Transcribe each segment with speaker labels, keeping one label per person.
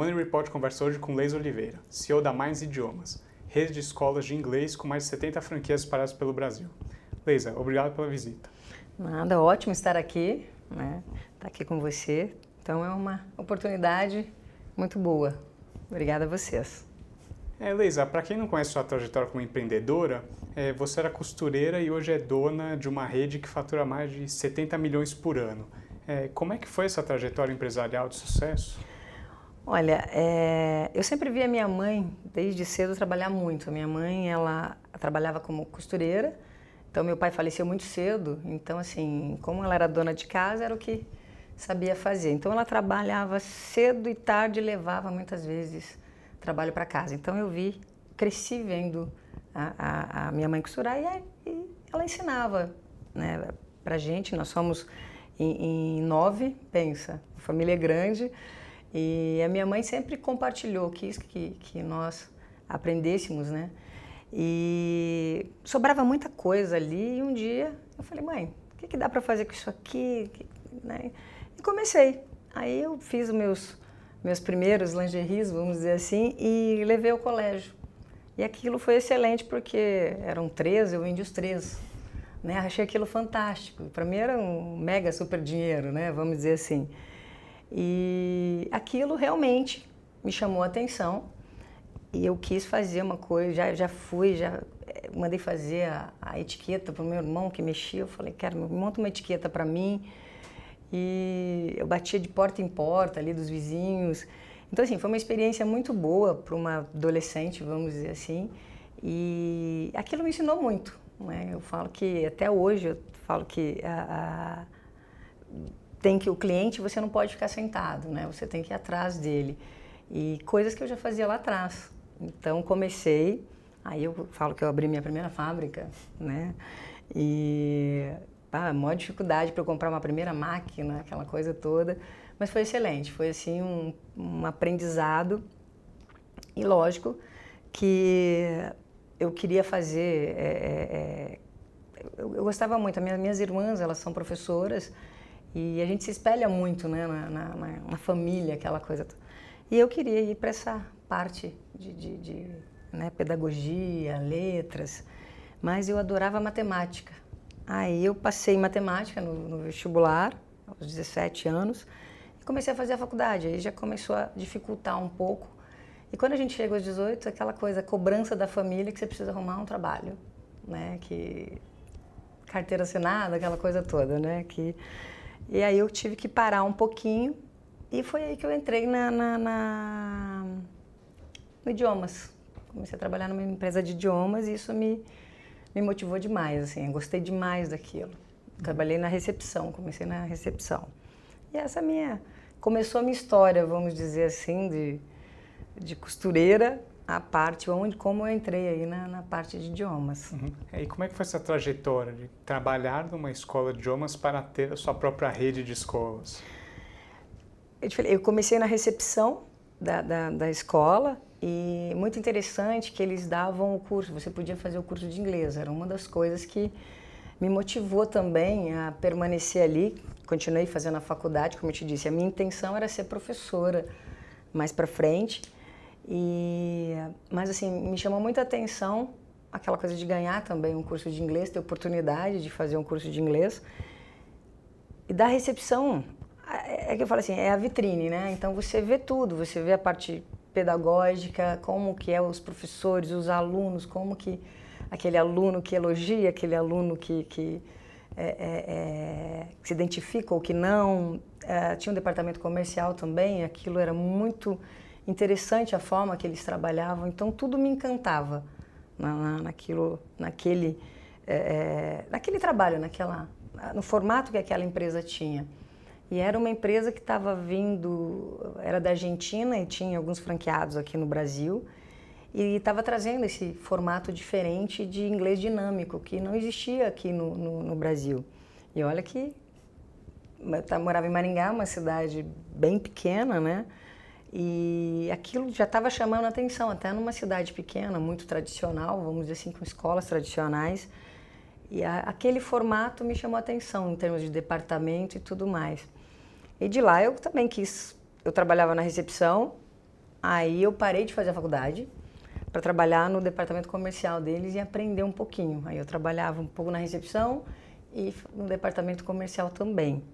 Speaker 1: Money Report conversa hoje com Leis Oliveira, CEO da Mais Idiomas, rede de escolas de inglês com mais de 70 franquias espalhadas pelo Brasil. Leisa, obrigado pela visita.
Speaker 2: Nada, ótimo estar aqui, né? Estar tá aqui com você. Então é uma oportunidade muito boa. Obrigada a vocês.
Speaker 1: É, Leisa, para quem não conhece sua trajetória como empreendedora, é, você era costureira e hoje é dona de uma rede que fatura mais de 70 milhões por ano. É, como é que foi essa trajetória empresarial de sucesso?
Speaker 2: Olha, é, eu sempre vi a minha mãe, desde cedo, trabalhar muito. A minha mãe, ela trabalhava como costureira, então meu pai faleceu muito cedo, então assim, como ela era dona de casa, era o que sabia fazer. Então ela trabalhava cedo e tarde, levava muitas vezes trabalho para casa. Então eu vi, cresci vendo a, a, a minha mãe costurar e, e ela ensinava né, para gente. Nós somos em, em nove, pensa, a família é grande. E a minha mãe sempre compartilhou, quis que, que nós aprendêssemos, né? E sobrava muita coisa ali e um dia eu falei, mãe, o que, que dá para fazer com isso aqui? Né? E comecei. Aí eu fiz os meus, meus primeiros lingeries, vamos dizer assim, e levei ao colégio. E aquilo foi excelente porque eram 13, eu vendi os 13. Né? Achei aquilo fantástico. Para mim era um mega super dinheiro, né? vamos dizer assim. E aquilo realmente me chamou a atenção e eu quis fazer uma coisa, já, já fui, já eh, mandei fazer a, a etiqueta para o meu irmão que mexia. Eu falei, cara, monta uma etiqueta para mim. E eu batia de porta em porta ali dos vizinhos. Então, assim, foi uma experiência muito boa para uma adolescente, vamos dizer assim. E aquilo me ensinou muito. Né? Eu falo que até hoje, eu falo que a, a tem que o cliente você não pode ficar sentado, né? Você tem que ir atrás dele. E coisas que eu já fazia lá atrás. Então comecei, aí eu falo que eu abri minha primeira fábrica, né? E ah, maior dificuldade para eu comprar uma primeira máquina, aquela coisa toda, mas foi excelente, foi assim um, um aprendizado. E lógico que eu queria fazer é, é, eu, gostava muito. Minha, minhas irmãs, elas são professoras e a gente se espelha muito né, na, na, na família, aquela coisa. E eu queria ir para essa parte de, de, de né, pedagogia, letras, mas eu adorava matemática. Aí eu passei matemática no, no vestibular, aos 17 anos, e comecei a fazer a faculdade. Aí já começou a dificultar um pouco. E quando a gente chega aos 18, aquela coisa, cobrança da família que você precisa arrumar um trabalho, né? Que carteira assinada, aquela coisa toda, né? Que e aí eu tive que parar um pouquinho e foi aí que eu entrei na, na, na no idiomas. Comecei a trabalhar numa empresa de idiomas e isso me, me motivou demais, assim, eu gostei demais daquilo. Trabalhei na recepção, comecei na recepção. E essa minha começou a minha história, vamos dizer assim, de, de costureira a parte onde como eu entrei aí na, na parte de idiomas. Uhum.
Speaker 1: E como é que foi essa trajetória de trabalhar numa escola de idiomas para ter a sua própria rede de escolas?
Speaker 2: Eu, falei, eu comecei na recepção da, da, da escola e muito interessante que eles davam o curso. Você podia fazer o curso de inglês. Era uma das coisas que me motivou também a permanecer ali. Continuei fazendo a faculdade, como eu te disse. A minha intenção era ser professora mais para frente. E, mas assim, me chamou muita atenção aquela coisa de ganhar também um curso de inglês, ter oportunidade de fazer um curso de inglês. E da recepção, é que eu falo assim, é a vitrine, né? Então você vê tudo, você vê a parte pedagógica, como que é os professores, os alunos, como que aquele aluno que elogia, aquele aluno que, que, é, é, é que se identifica ou que não. É, tinha um departamento comercial também, aquilo era muito interessante a forma que eles trabalhavam, então tudo me encantava na, na naquilo, naquele, é, naquele trabalho, naquela, no formato que aquela empresa tinha. E era uma empresa que estava vindo, era da Argentina e tinha alguns franqueados aqui no Brasil, e estava trazendo esse formato diferente de inglês dinâmico, que não existia aqui no, no, no Brasil. E olha que eu tá, morava em Maringá, uma cidade bem pequena, né? E aquilo já estava chamando a atenção, até numa cidade pequena, muito tradicional, vamos dizer assim, com escolas tradicionais. E a, aquele formato me chamou a atenção em termos de departamento e tudo mais. E de lá eu também quis. Eu trabalhava na recepção, aí eu parei de fazer a faculdade para trabalhar no departamento comercial deles e aprender um pouquinho. Aí eu trabalhava um pouco na recepção e no departamento comercial também.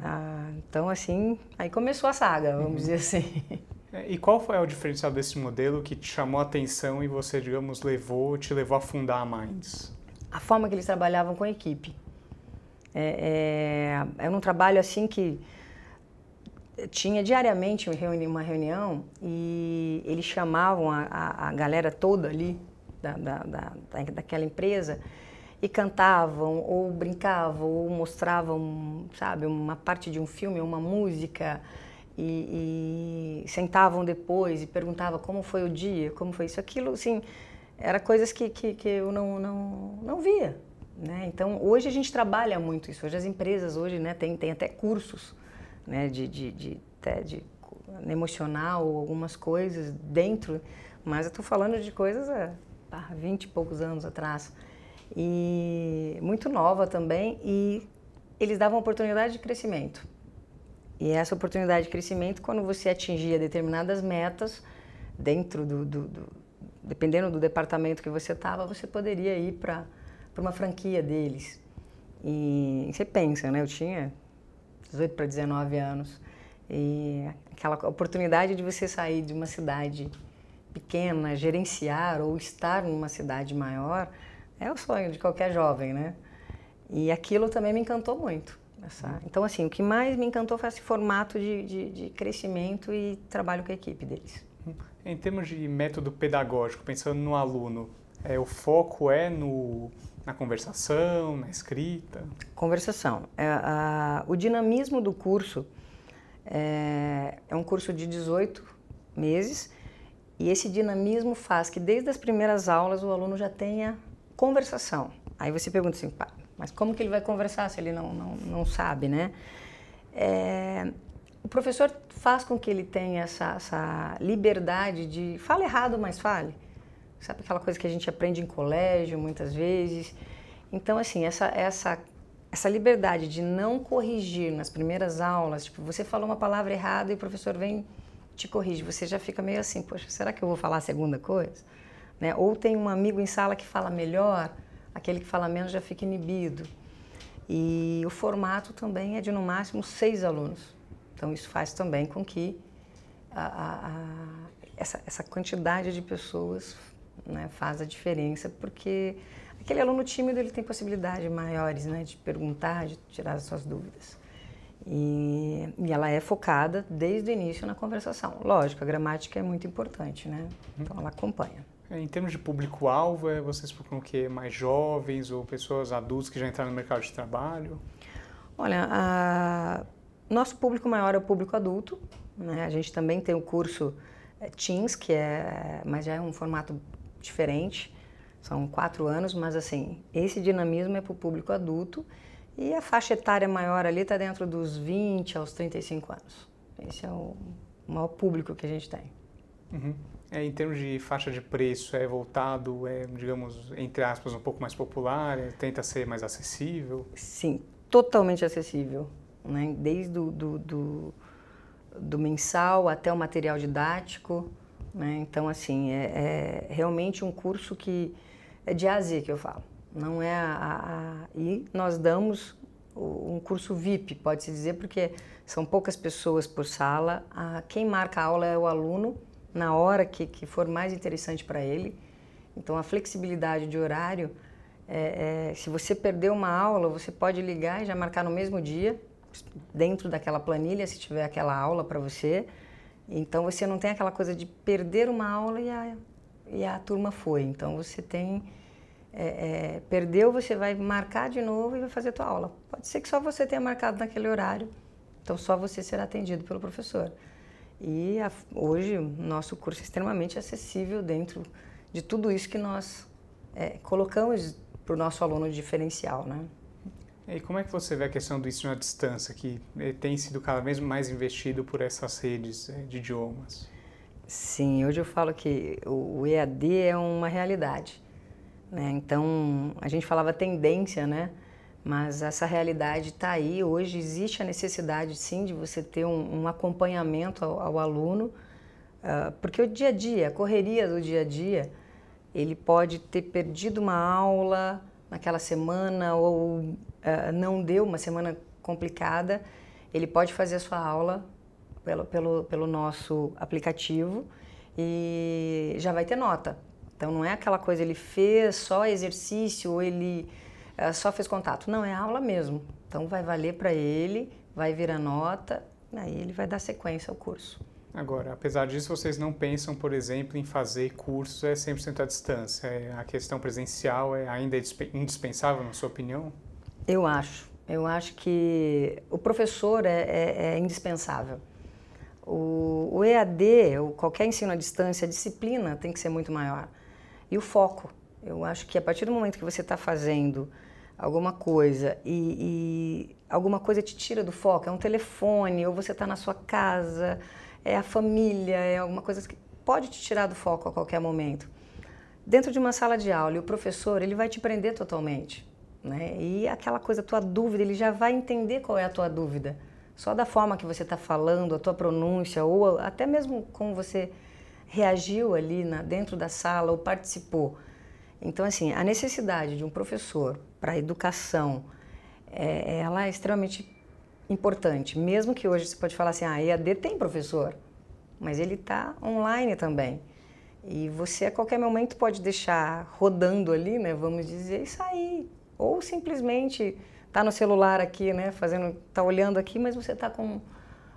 Speaker 2: Ah, então, assim, aí começou a saga, vamos uhum. dizer assim.
Speaker 1: É, e qual foi o diferencial desse modelo que te chamou a atenção e você, digamos, levou, te levou a fundar a Minds?
Speaker 2: A forma que eles trabalhavam com a equipe. É, é, era um trabalho assim que tinha diariamente uma reunião e eles chamavam a, a, a galera toda ali da, da, da, daquela empresa e cantavam ou brincavam ou mostravam, sabe, uma parte de um filme, uma música e, e sentavam depois e perguntava como foi o dia, como foi isso, aquilo, assim, era coisas que, que, que eu não, não, não via, né? Então, hoje a gente trabalha muito isso, hoje as empresas, hoje, né, tem, tem até cursos, né, de, de, de, até de emocional, algumas coisas dentro, mas eu estou falando de coisas há 20 e poucos anos atrás, e muito nova também e eles davam oportunidade de crescimento. E essa oportunidade de crescimento, quando você atingia determinadas metas dentro do, do, do dependendo do departamento que você estava, você poderia ir para para uma franquia deles. E você pensa, né? Eu tinha 18 para 19 anos e aquela oportunidade de você sair de uma cidade pequena, gerenciar ou estar numa cidade maior, é o sonho de qualquer jovem, né? E aquilo também me encantou muito. Essa... Uhum. Então, assim, o que mais me encantou foi esse formato de, de, de crescimento e trabalho com a equipe deles. Uhum.
Speaker 1: Em termos de método pedagógico, pensando no aluno, é, o foco é no, na conversação, na escrita? Conversação. É,
Speaker 2: a, o dinamismo do curso é, é um curso de 18 meses e esse dinamismo faz que desde as primeiras aulas o aluno já tenha conversação. Aí você pergunta assim, mas como que ele vai conversar se ele não, não, não sabe, né? É, o professor faz com que ele tenha essa, essa liberdade de fala errado, mas fale. Sabe aquela coisa que a gente aprende em colégio muitas vezes? Então, assim, essa, essa, essa liberdade de não corrigir nas primeiras aulas, tipo, você falou uma palavra errada e o professor vem te corrige, você já fica meio assim, poxa, será que eu vou falar a segunda coisa? Né? Ou tem um amigo em sala que fala melhor, aquele que fala menos já fica inibido. E o formato também é de no máximo seis alunos. Então isso faz também com que a, a, a, essa, essa, quantidade de pessoas né, faz a diferença, porque aquele aluno tímido ele tem possibilidades maiores né, de perguntar, de tirar as suas dúvidas. E, e, ela é focada desde o início na conversação. Lógico, a gramática é muito importante, né? Então ela acompanha.
Speaker 1: Em termos de público-alvo, é, vocês procuram o quê? Mais jovens ou pessoas adultas que já entraram no mercado de trabalho?
Speaker 2: Olha, a... nosso público maior é o público adulto. Né? A gente também tem o curso é, Teens, que é, mas já é um formato diferente. São quatro anos, mas assim, esse dinamismo é para o público adulto. E a faixa etária maior ali está dentro dos 20 aos 35 anos. Esse é o maior público que a gente tem.
Speaker 1: Uhum. É, em termos de faixa de preço, é voltado, é, digamos, entre aspas, um pouco mais popular, é, tenta ser mais acessível? Sim,
Speaker 2: totalmente acessível. Né? Desde do, do, do, do mensal até o material didático. Né? Então, assim, é, é, realmente um curso que é de azia que eu falo. Não é a, a, a, E nós damos um curso VIP, pode-se dizer, porque são poucas pessoas por sala. quem marca a aula é o aluno na hora que, que for mais interessante para ele. Então, a flexibilidade de horário, é, é, se você perder uma aula, você pode ligar e já marcar no mesmo dia, dentro daquela planilha, se tiver aquela aula para você. Então, você não tem aquela coisa de perder uma aula e a, e a turma foi. Então, você tem... É, é, perdeu, você vai marcar de novo e vai fazer a tua aula. Pode ser que só você tenha marcado naquele horário, então só você será atendido pelo professor. E a, hoje o nosso curso é extremamente acessível dentro de tudo isso que nós é, colocamos para o nosso aluno diferencial, né?
Speaker 1: E como é que você vê a questão do ensino à distância, que é, tem sido cada vez mais investido por essas redes é, de idiomas?
Speaker 2: Sim, hoje eu falo que o EAD é uma realidade. Né? Então, a gente falava tendência, né? Mas essa realidade está aí. Hoje existe a necessidade, sim, de você ter um, um acompanhamento ao, ao aluno, uh, porque o dia a dia, a correria do dia a dia, ele pode ter perdido uma aula naquela semana ou uh, não deu uma semana complicada. Ele pode fazer a sua aula pelo, pelo, pelo nosso aplicativo e já vai ter nota. Então não é aquela coisa, ele fez só exercício ou ele só fez contato. Não, é aula mesmo. Então vai valer para ele, vai vir a nota, aí ele vai dar sequência ao curso.
Speaker 1: Agora, apesar disso, vocês não pensam, por exemplo, em fazer cursos é 100% à distância? É, a questão presencial é ainda é indispensável, na sua opinião?
Speaker 2: Eu acho. Eu acho que o professor é, é, é indispensável. O, o EAD, ou qualquer ensino à distância, a disciplina tem que ser muito maior. E o foco. Eu acho que a partir do momento que você está fazendo alguma coisa e, e, alguma coisa te tira do foco, é um telefone, ou você está na sua casa, é a família, é alguma coisa que pode te tirar do foco a qualquer momento. Dentro de uma sala de aula, e o professor ele vai te prender totalmente, né? E aquela coisa, tua dúvida, ele já vai entender qual é a tua dúvida, só da forma que você está falando, a tua pronúncia ou até mesmo como você reagiu ali na, dentro da sala ou participou então, assim, a necessidade de um professor para a educação, é, ela é extremamente importante. Mesmo que hoje você pode falar assim, ah, EAD tem professor, mas ele está online também. E você a qualquer momento pode deixar rodando ali, né, vamos dizer, e sair. Ou simplesmente tá no celular aqui, né, fazendo, tá olhando aqui, mas você tá com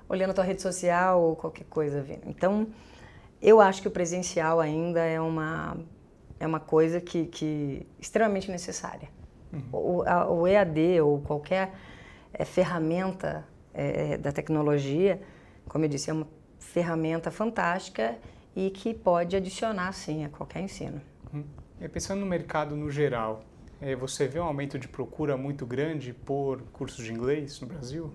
Speaker 2: olhando a tua rede social ou qualquer coisa vendo Então, eu acho que o presencial ainda é uma é uma coisa que, que extremamente necessária. Uhum. O, a, o, EAD ou qualquer é, ferramenta é, da tecnologia, como eu disse, é uma ferramenta fantástica e que pode adicionar, sim, a qualquer ensino.
Speaker 1: Uhum. E pensando no mercado no geral, é, você vê um aumento de procura muito grande por cursos de inglês no Brasil?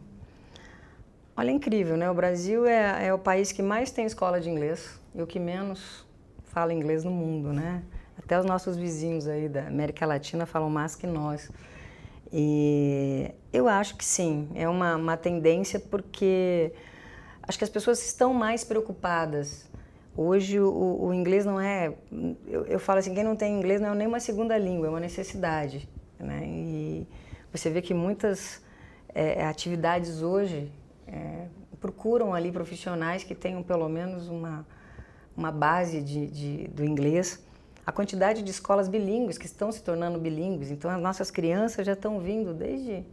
Speaker 2: Olha, é incrível, né? O Brasil é, é o país que mais tem escola de inglês e o que menos fala inglês no mundo, né? Até os nossos vizinhos aí da América Latina falam mais que nós. E eu acho que sim, é uma, uma tendência porque acho que as pessoas estão mais preocupadas. Hoje o, o inglês não é. Eu, eu, falo assim: quem não tem inglês não é nem uma segunda língua, é uma necessidade. Né? E você vê que muitas é, atividades hoje é, procuram ali profissionais que tenham pelo menos uma, uma base de, de do inglês a quantidade de escolas bilíngues que estão se tornando bilíngues. Então, as nossas crianças já estão vindo desde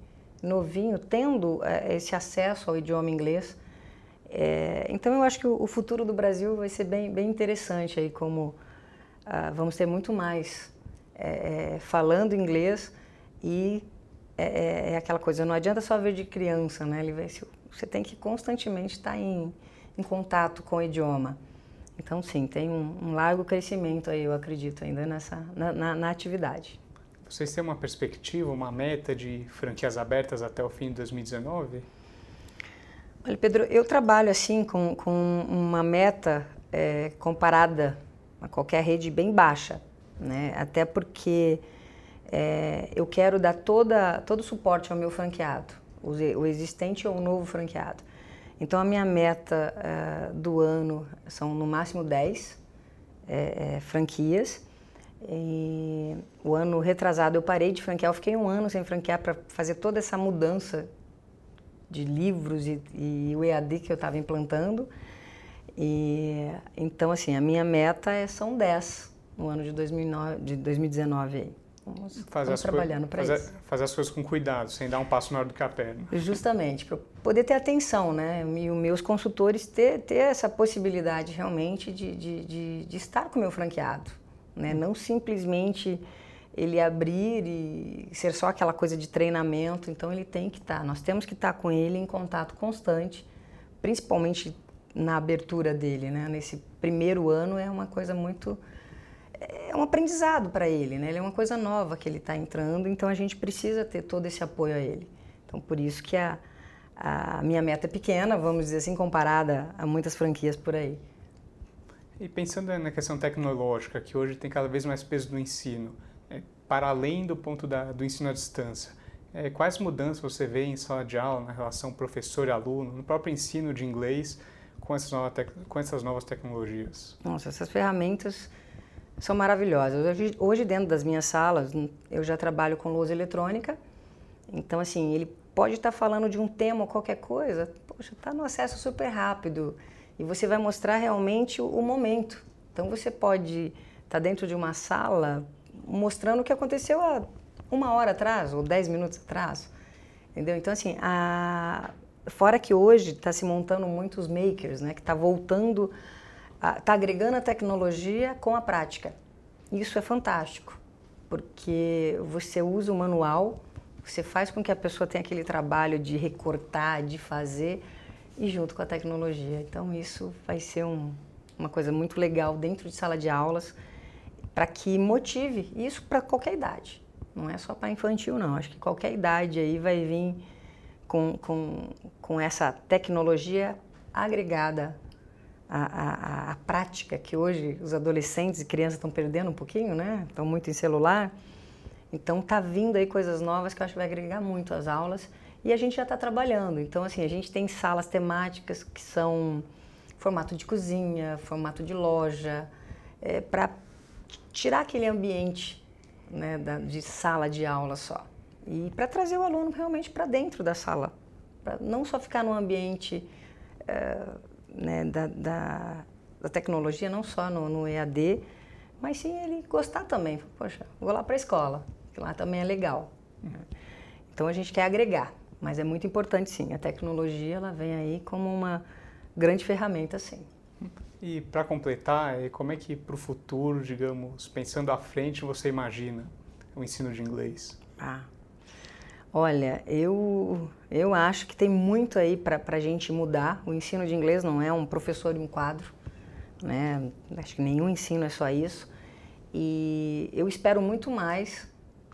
Speaker 2: novinho, tendo é, esse acesso ao idioma inglês. É, então, eu acho que o, futuro do Brasil vai ser bem, bem interessante aí, como ah, vamos ter muito mais é, falando inglês e é, aquela coisa, não adianta só ver de criança, né? Ele vai, você tem que constantemente estar em, em contato com o idioma. Então, sim, tem um, um largo crescimento aí, eu acredito, ainda nessa, na, na, na atividade.
Speaker 1: Vocês têm uma perspectiva, uma meta de franquias abertas até o fim de 2019?
Speaker 2: Olha, Pedro, eu trabalho assim com, com uma meta é, comparada a qualquer rede bem baixa, né? Até porque é, eu quero dar toda, todo o suporte ao meu franqueado, o existente ou o novo franqueado. Então a minha meta uh, do ano são no máximo 10 é, é, franquias. E o ano retrasado eu parei de franquear, eu fiquei um ano sem franquear para fazer toda essa mudança de livros e, o EAD que eu estava implantando. E, então, assim, a minha meta é, são 10 no ano de, 2009, de 2019.
Speaker 1: Vamos, fazer vamos trabalhando para fazer, isso. Fazer as coisas com cuidado, sem dar um passo maior do que a perna.
Speaker 2: Justamente, para poder ter atenção, né? E os meus consultores ter, ter essa possibilidade realmente de, de, de, de estar com o meu franqueado, né? Não simplesmente ele abrir e ser só aquela coisa de treinamento, então ele tem que estar. Tá, nós temos que estar tá com ele em contato constante, principalmente na abertura dele, né? Nesse primeiro ano é uma coisa muito é, é um aprendizado para ele, né? Ele é uma coisa nova que ele está entrando, então a gente precisa ter todo esse apoio a ele. Então por isso que a, a minha meta é pequena, vamos dizer assim, comparada a muitas franquias por aí.
Speaker 1: E pensando na questão tecnológica, que hoje tem cada vez mais peso no ensino, é, para além do ponto da, do ensino à distância, é, quais mudanças você vê em sala de aula na relação professor e aluno, no próprio ensino de inglês com essas, novas com essas novas tecnologias?
Speaker 2: Nossa, essas ferramentas são maravilhosas. Hoje, hoje, dentro das minhas salas, eu já trabalho com luz eletrônica. Então, assim, ele pode estar tá falando de um tema ou qualquer coisa. Poxa, está no acesso super rápido. E você vai mostrar realmente o, o momento. Então, você pode estar tá dentro de uma sala mostrando o que aconteceu há uma hora atrás ou dez minutos atrás. Entendeu? Então, assim, a... fora que hoje está se montando muitos makers, né? Que está voltando está agregando a tecnologia com a prática. Isso é fantástico, porque você usa o manual, você faz com que a pessoa tenha aquele trabalho de recortar, de fazer, e junto com a tecnologia. Então, isso vai ser um, uma coisa muito legal dentro de sala de aulas, para que motive isso para qualquer idade. Não é só para infantil, não. Acho que qualquer idade aí vai vir com, com, com essa tecnologia agregada a, a, a prática que hoje os adolescentes e crianças estão perdendo um pouquinho, né? Estão muito em celular. Então tá vindo aí coisas novas que eu acho que vai agregar muito às aulas e a gente já está trabalhando. Então assim a gente tem salas temáticas que são formato de cozinha, formato de loja, é, para tirar aquele ambiente né, da, de sala de aula só e para trazer o aluno realmente para dentro da sala, para não só ficar num ambiente é, né, da, da, da, tecnologia, não só no, no, EAD, mas sim ele gostar também. Poxa, vou lá para a escola, que lá também é legal. Então a gente quer agregar, mas é muito importante sim. A tecnologia ela vem aí como uma grande ferramenta, sim.
Speaker 1: E para completar, como é que para o futuro, digamos, pensando à frente, você imagina o ensino de inglês? Ah,
Speaker 2: Olha, eu, eu acho que tem muito aí para a gente mudar. O ensino de inglês não é um professor de um quadro, né? Acho que nenhum ensino é só isso. E eu espero muito mais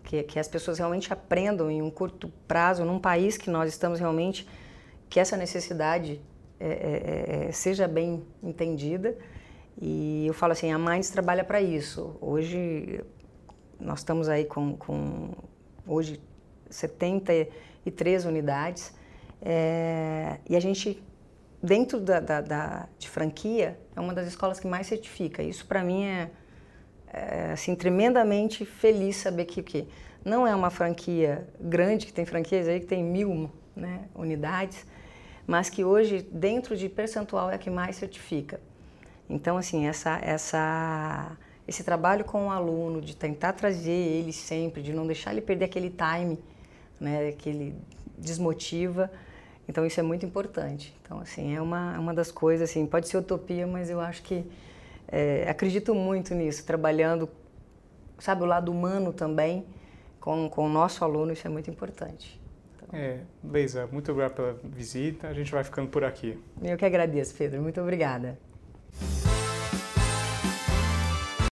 Speaker 2: que, que as pessoas realmente aprendam em um curto prazo, num país que nós estamos realmente, que essa necessidade é, é, é, é seja bem entendida. E eu falo assim, a Minds trabalha para isso. Hoje nós estamos aí com, com hoje 73 unidades. É, e a gente, dentro da, da, da, de franquia, é uma das escolas que mais certifica. Isso, para mim, é, é, assim, tremendamente feliz saber que Não é uma franquia grande, que tem franquias aí que tem mil né, unidades, mas que hoje, dentro de percentual, é a que mais certifica. Então, assim, essa, essa, esse trabalho com o aluno, de tentar trazer ele sempre, de não deixar ele perder aquele time, né, que ele desmotiva. Então isso é muito importante. Então assim é uma é uma das coisas assim pode ser utopia, mas eu acho que é, acredito muito nisso, trabalhando, sabe, o lado humano também com, com o nosso aluno isso é muito importante.
Speaker 1: Então... É, Leisa, muito obrigado pela visita. A gente vai ficando por aqui.
Speaker 2: Eu que agradeço, Pedro. Muito obrigada.